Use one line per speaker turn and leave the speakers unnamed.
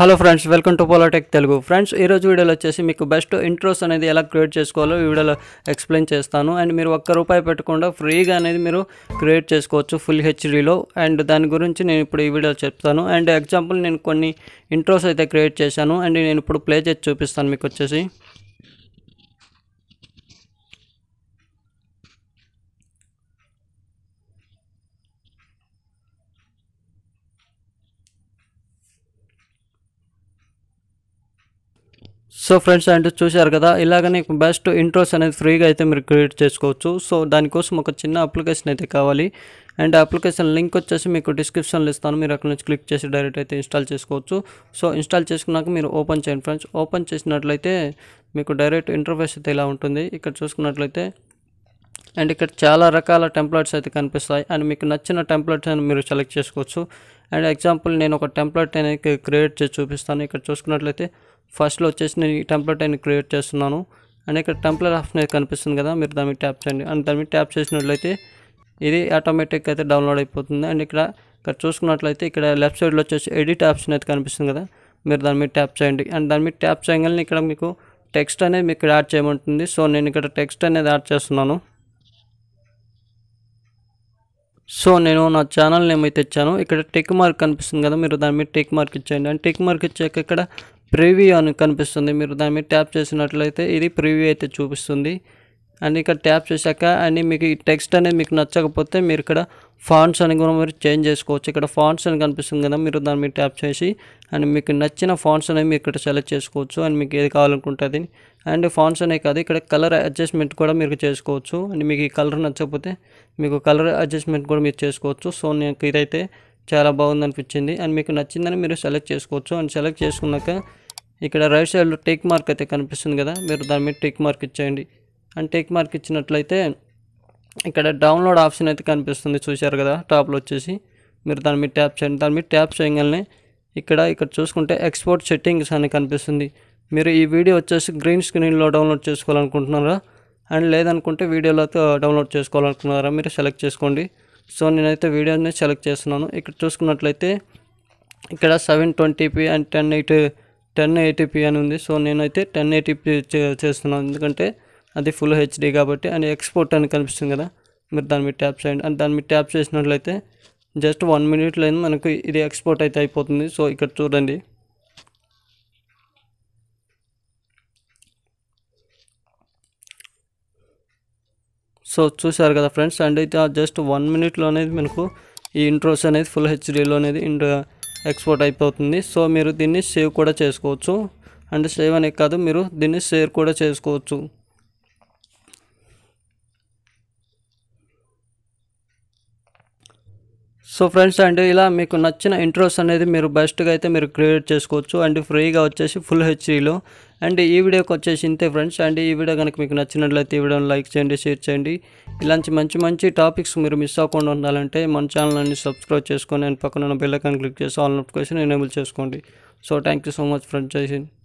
hello friends welcome to పోలాటెక్ Telugu friends ఈరోజు వీడియోలో వచ్చేసి మీకు బెస్ట్ ఇంట్రోస్ అనేది ఎలా క్రియేట్ చేసుకోవాలో ఈ వీడియోలో ఎక్స్ప్లెయిన్ చేస్తాను అండ్ మీరు ఒక్క రూపాయి పెట్టకుండా ఫ్రీగా అనేది మీరు క్రియేట్ చేసుకోవచ్చు ఫుల్ హెచ్డీలో అండ్ దాని గురించి నేను ఇప్పుడు ఈ వీడియో చెప్తాను అండ్ ఎగ్జాంపుల్ నేను కొన్ని ఇంట్రోస్ అయితే క్రియేట్ చేశాను అండ్ నేను ఇప్పుడు ప్లే చేసి చూపిస్తాను మీకు వచ్చేసి సో ఫ్రెండ్స్ అండ్ చూశారు కదా ఇలాగనే బెస్ట్ ఇంట్రోస్ అనేది ఫ్రీగా అయితే మీరు క్రియేట్ చేసుకోవచ్చు సో దానికోసం ఒక చిన్న అప్లికేషన్ అయితే కావాలి అండ్ అప్లికేషన్ లింక్ వచ్చేసి మీకు డిస్క్రిప్షన్లో ఇస్తాను మీరు అక్కడ నుంచి క్లిక్ చేసి డైరెక్ట్ అయితే ఇన్స్టాల్ చేసుకోవచ్చు సో ఇన్స్టాల్ చేసుకున్నాక మీరు ఓపెన్ చేయండి ఫ్రెండ్స్ ఓపెన్ చేసినట్లయితే మీకు డైరెక్ట్ ఇంటర్ఫేస్ అయితే ఇలా ఉంటుంది ఇక్కడ చూసుకున్నట్లయితే అండ్ ఇక్కడ చాలా రకాల టెంప్లెట్స్ అయితే కనిపిస్తాయి అండ్ మీకు నచ్చిన టెంప్లెట్స్ అని మీరు సెలెక్ట్ చేసుకోవచ్చు అండ్ ఎగ్జాంపుల్ నేను ఒక టెంప్లెట్ అనేది క్రియేట్ చేసి చూపిస్తాను ఇక్కడ చూసుకున్నట్లయితే ఫస్ట్లో వచ్చేసి నేను ఈ టెంప్లెట్ అనేది క్రియేట్ చేస్తున్నాను అండ్ ఇక్కడ టెంప్లెట్ ఆప్షన్ అనేది కనిపిస్తుంది కదా మీరు దాన్ని ట్యాప్ చేయండి అండ్ దాన్ని ట్యాప్ చేసినట్లయితే ఇది ఆటోమేటిక్ అయితే డౌన్లోడ్ అయిపోతుంది అండ్ ఇక్కడ ఇక్కడ చూసుకున్నట్లయితే ఇక్కడ లెఫ్ట్ సైడ్లో వచ్చేసి ఎడిట్ ఆప్షన్ అయితే కనిపిస్తుంది కదా మీరు దాని మీద ట్యాప్ చేయండి అండ్ దాని మీద ట్యాప్ చేయగలని ఇక్కడ మీకు టెక్స్ట్ అనేది మీకు యాడ్ చేయమంటుంది సో నేను ఇక్కడ టెక్స్ట్ అనేది యాడ్ చేస్తున్నాను సో నేను నా ఛానల్ నేమ్ అయితే ఇచ్చాను ఇక్కడ టెక్ మార్క్ కనిపిస్తుంది కదా మీరు దాని మీద టెక్ మార్క్ ఇచ్చేయండి అండ్ టెక్ మార్క్ ఇచ్చాక ఇక్కడ ప్రివ్యూ అని కనిపిస్తుంది మీరు దాని మీద ట్యాప్ చేసినట్లయితే ఇది ప్రివ్యూ అయితే చూపిస్తుంది అండ్ ఇక్కడ ట్యాప్ చేశాక అండ్ మీకు ఈ టెక్స్ట్ అనేది మీకు నచ్చకపోతే మీరు ఇక్కడ ఫాంట్స్ అని కూడా మీరు చేంజ్ చేసుకోవచ్చు ఇక్కడ ఫాంట్స్ అని కనిపిస్తుంది కదా మీరు దాని మీద ట్యాప్ చేసి అండ్ మీకు నచ్చిన ఫాంట్స్ అనేవి మీరు ఇక్కడ సెలెక్ట్ చేసుకోవచ్చు అండ్ మీకు ఏది కావాలనుకుంటుంది అండ్ ఫాంట్స్ అనే కాదు ఇక్కడ కలర్ అడ్జస్ట్మెంట్ కూడా మీరు చేసుకోవచ్చు అండ్ మీకు ఈ కలర్ నచ్చకపోతే మీకు కలర్ అడ్జస్ట్మెంట్ కూడా మీరు చేసుకోవచ్చు సో నేను ఇదైతే చాలా బాగుంది అనిపించింది అండ్ మీకు నచ్చిందని మీరు సెలెక్ట్ చేసుకోవచ్చు అండ్ సెలెక్ట్ చేసుకున్నాక ఇక్కడ రైట్ సైడ్లో టిక్ మార్క్ అయితే కనిపిస్తుంది కదా మీరు దాని మీద టిక్ మార్క్ ఇచ్చేయండి అండ్ టేక్ మార్క్ ఇచ్చినట్లయితే ఇక్కడ డౌన్లోడ్ ఆప్షన్ అయితే కనిపిస్తుంది చూశారు కదా టాప్లో వచ్చేసి మీరు దాని మీద ట్యాప్ చేయండి దాని మీద ట్యాప్ చేయగానే ఇక్కడ ఇక్కడ చూసుకుంటే ఎక్స్పోర్ట్ సెట్టింగ్స్ అని కనిపిస్తుంది మీరు ఈ వీడియో వచ్చేసి గ్రీన్ స్క్రీన్లో డౌన్లోడ్ చేసుకోవాలనుకుంటున్నారా అండ్ లేదనుకుంటే వీడియోలో డౌన్లోడ్ చేసుకోవాలనుకున్నారా మీరు సెలెక్ట్ చేసుకోండి సో నేనైతే వీడియోని సెలెక్ట్ చేస్తున్నాను ఇక్కడ చూసుకున్నట్లయితే ఇక్కడ seven twenty p and ten eight ten eighty p అని ఉంది సో నేనైతే టెన్ ఎయిటీపీ చేస్తున్నాను ఎందుకంటే అది ఫుల్ హెచ్డి కాబట్టి అండ్ ఎక్స్పోర్ట్ అని కనిపిస్తుంది కదా మీరు దాని మీద ట్యాప్ చేయండి అండ్ దాని మీద ట్యాప్ చేసినట్లయితే జస్ట్ వన్ మినిట్లో మనకు ఇది ఎక్స్పోర్ట్ అయితే అయిపోతుంది సో ఇక్కడ చూడండి సో చూసారు కదా ఫ్రెండ్స్ అండ్ అయితే జస్ట్ వన్ మినిట్లో అనేది మనకు ఈ ఇంట్రోస్ అనేది ఫుల్ హెచ్డీలో అనేది ఎక్స్పోర్ట్ అయిపోతుంది సో మీరు దీన్ని సేవ్ కూడా చేసుకోవచ్చు అండ్ సేవ్ అనేది కాదు మీరు దీన్ని షేర్ కూడా చేసుకోవచ్చు సో ఫ్రెండ్స్ అండ్ ఇలా మీకు నచ్చిన ఇంట్రోస్ అనేది మీరు బెస్ట్గా అయితే మీరు క్రియేట్ చేసుకోవచ్చు అండ్ ఫ్రీగా వచ్చేసి ఫుల్ హెచ్డీలో అండ్ ఈ వీడియోకి వచ్చేసి ఇంతే ఫ్రెండ్స్ అండ్ ఈ వీడియో కనుక మీకు నచ్చినట్లయితే ఈ వీడియోని లైక్ చేయండి షేర్ చేయండి ఇలాంటి మంచి మంచి టాపిక్స్ మీరు మిస్ అవ్వకుండా ఉండాలంటే మన ఛానల్ని సబ్స్క్రైబ్ చేసుకొని అండ్ పక్కన బెల్లైకాన్ క్లిక్ చేసి ఆల్ నోటిఫికేషన్ ఎనేబుల్ చేసుకోండి so thank you so much friends చేసింది